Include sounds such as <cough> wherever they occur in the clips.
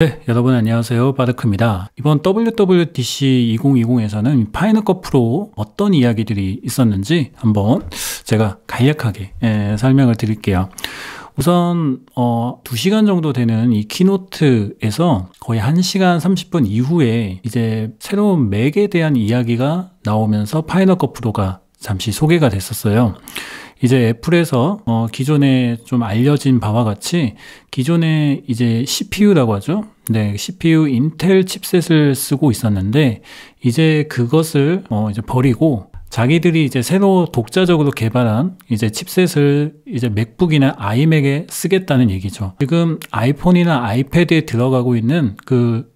네, 여러분 안녕하세요. 바르크입니다. 이번 WWDC 2020에서는 파이널컷 프로 어떤 이야기들이 있었는지 한번 제가 간략하게 예, 설명을 드릴게요. 우선 어 2시간 정도 되는 이 키노트에서 거의 1시간 30분 이후에 이제 새로운 맥에 대한 이야기가 나오면서 파이널컷 프로가 잠시 소개가 됐었어요. 이제 애플에서 어, 기존에 좀 알려진 바와 같이 기존에 이제 CPU라고 하죠. 네, CPU 인텔 칩셋을 쓰고 있었는데 이제 그것을 어, 이제 버리고 자기들이 이제 새로 독자적으로 개발한 이제 칩셋을 이제 맥북이나 아이맥에 쓰겠다는 얘기죠. 지금 아이폰이나 아이패드에 들어가고 있는 그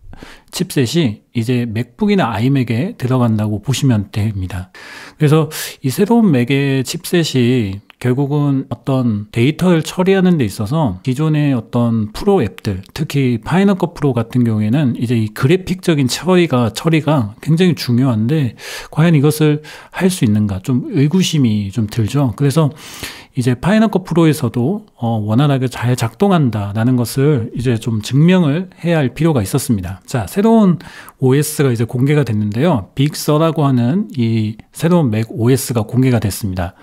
칩셋이 이제 맥북이나 아이맥에 들어간다고 보시면 됩니다. 그래서 이 새로운 맥의 칩셋이 결국은 어떤 데이터를 처리하는 데 있어서 기존의 어떤 프로 앱들, 특히 파이널컷 프로 같은 경우에는 이제 이 그래픽적인 처리가, 처리가 굉장히 중요한데, 과연 이것을 할 수 있는가? 좀 의구심이 좀 들죠. 그래서 이제 파이널컷 프로에서도 어, 원활하게 잘 작동한다라는 것을 이제 좀 증명을 해야 할 필요가 있었습니다. 자, 새로운 OS가 이제 공개가 됐는데요. 빅서라고 하는 이 새로운 맥 OS가 공개가 됐습니다.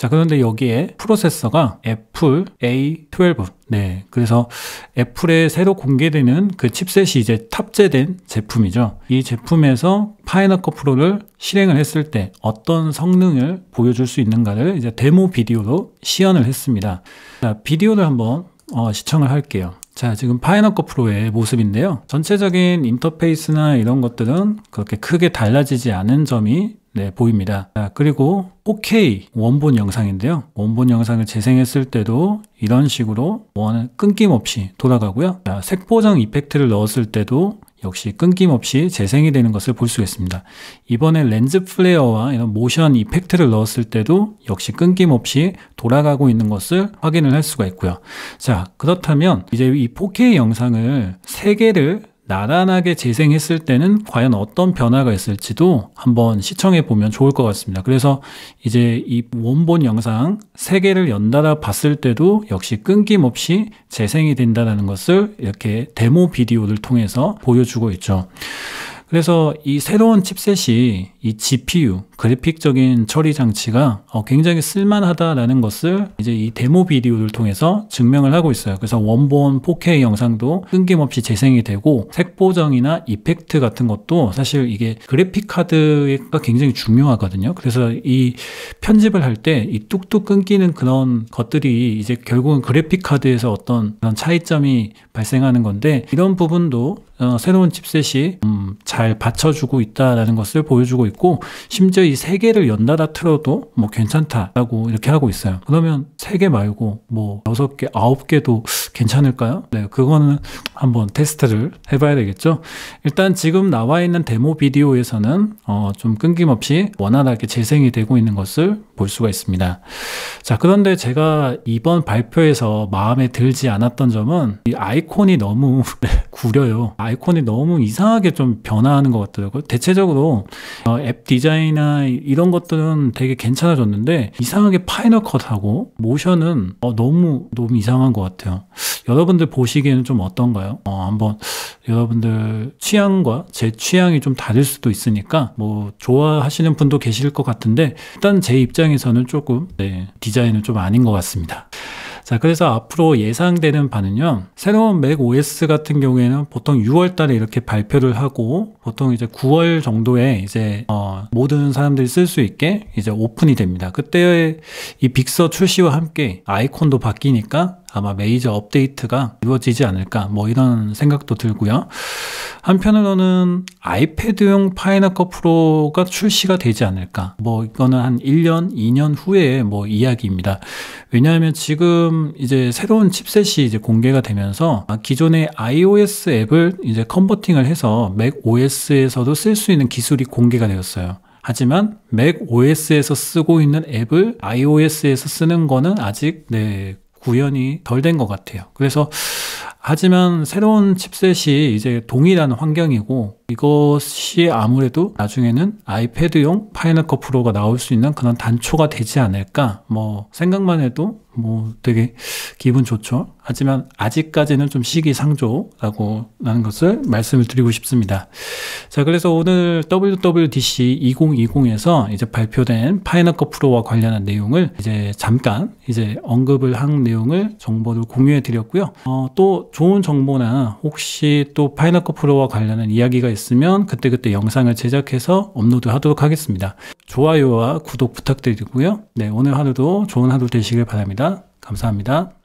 자, 그런데 여기에 프로세서가 애플 A12. 네. 그래서 애플에 새로 공개되는 그 칩셋이 이제 탑재된 제품이죠. 이 제품에서 파이널컷 프로를 실행을 했을 때 어떤 성능을 보여줄 수 있는가를 이제 데모 비디오로 시연을 했습니다. 자, 비디오를 한번 어, 시청을 할게요. 자, 지금 파이널컷 프로의 모습인데요. 전체적인 인터페이스나 이런 것들은 그렇게 크게 달라지지 않은 점이 네, 보입니다. 자, 아, 그리고 OK 원본 영상인데요. 원본 영상을 재생했을 때도 이런 식으로 원 끊김없이 돌아가고요. 자, 색보정 이펙트를 넣었을 때도 역시 끊김없이 재생이 되는 것을 볼 수 있습니다. 이번에 렌즈 플레어와 이런 모션 이펙트를 넣었을 때도 역시 끊김없이 돌아가고 있는 것을 확인을 할 수가 있고요. 자, 그렇다면 이제 이 4K 영상을 3개를 나란하게 재생했을 때는 과연 어떤 변화가 있을지도 한번 시청해 보면 좋을 것 같습니다. 그래서 이제 이 원본 영상 세 개를 연달아 봤을 때도 역시 끊김없이 재생이 된다는 것을 이렇게 데모 비디오를 통해서 보여주고 있죠. 그래서 이 새로운 칩셋이 이 GPU, 그래픽적인 처리 장치가 어, 굉장히 쓸만하다라는 것을 이제 이 데모 비디오를 통해서 증명을 하고 있어요. 그래서 원본 4K 영상도 끊김없이 재생이 되고 색 보정이나 이펙트 같은 것도 사실 이게 그래픽 카드가 굉장히 중요하거든요. 그래서 이 편집을 할 때 이 뚝뚝 끊기는 그런 것들이 이제 결국은 그래픽 카드에서 어떤 그런 차이점이 발생하는 건데 이런 부분도 어, 새로운 칩셋이 음 좀잘 받쳐주고 있다라는 것을 보여주고 있고 심지어 이 세 개를 연달아 틀어도 뭐 괜찮다라고 이렇게 하고 있어요. 그러면 세 개 말고 뭐 여섯 개, 아홉 개도 괜찮을까요? 네, 그거는 한번 테스트를 해봐야 되겠죠. 일단 지금 나와 있는 데모 비디오에서는 어, 좀 끊김없이 원활하게 재생이 되고 있는 것을 볼 수가 있습니다. 자, 그런데 제가 이번 발표에서 마음에 들지 않았던 점은 이 아이콘이 너무 <laughs> 네, 구려요. 아이콘이 너무 이상하게 좀 변화하는 것 같더라고요. 대체적으로 어, 앱 디자인이나 이런 것들은 되게 괜찮아졌는데 이상하게 파이널 컷하고 모션은 어, 너무 너무 이상한 것 같아요. 여러분들 보시기에는 좀 어떤가요? 어, 한번 여러분들 취향과 제 취향이 좀 다를 수도 있으니까 뭐 좋아하시는 분도 계실 것 같은데 일단 제 입장에서는 조금 네, 디자인은 좀 아닌 것 같습니다. 자, 그래서 앞으로 예상되는 바는요, 새로운 맥 OS 같은 경우에는 보통 6월 달에 이렇게 발표를 하고, 보통 이제 9월 정도에 이제, 어, 모든 사람들이 쓸 수 있게 이제 오픈이 됩니다. 그때 이 빅서 출시와 함께 아이콘도 바뀌니까 아마 메이저 업데이트가 이루어지지 않을까 뭐 이런 생각도 들고요. 한편으로는 아이패드용 파인아커 프로가 출시가 되지 않을까 뭐 이거는 한 1년, 2년 후에 뭐 이야기입니다. 왜냐하면 지금 이제 새로운 칩셋이 이제 공개가 되면서 기존의 iOS 앱을 이제 컨버팅을 해서 맥 OS에서도 쓸 수 있는 기술이 공개가 되었어요. 하지만 맥 OS에서 쓰고 있는 앱을 iOS에서 쓰는 거는 아직 네, 구현이 덜 된 것 같아요. 그래서 하지만 새로운 칩셋이 이제 동일한 환경이고 이것이 아무래도 나중에는 아이패드용 파이널컷 프로가 나올 수 있는 그런 단초가 되지 않을까 뭐 생각만 해도 뭐 되게 기분 좋죠 하지만 아직까지는 좀 시기상조라고 하는 것을 말씀을 드리고 싶습니다 자 그래서 오늘 WWDC 2020에서 이제 발표된 파이널컷 프로와 관련한 내용을 이제 잠깐 이제 언급을 한 내용을 정보를 공유해 드렸고요 어, 또 좋은 정보나 혹시 또 파이널컷 프로와 관련한 이야기가 있으면 있으면 그때그때 영상을 제작해서 업로드 하도록 하겠습니다. 좋아요와 구독 부탁드리고요. 네, 오늘 하루도 좋은 하루 되시길 바랍니다. 감사합니다.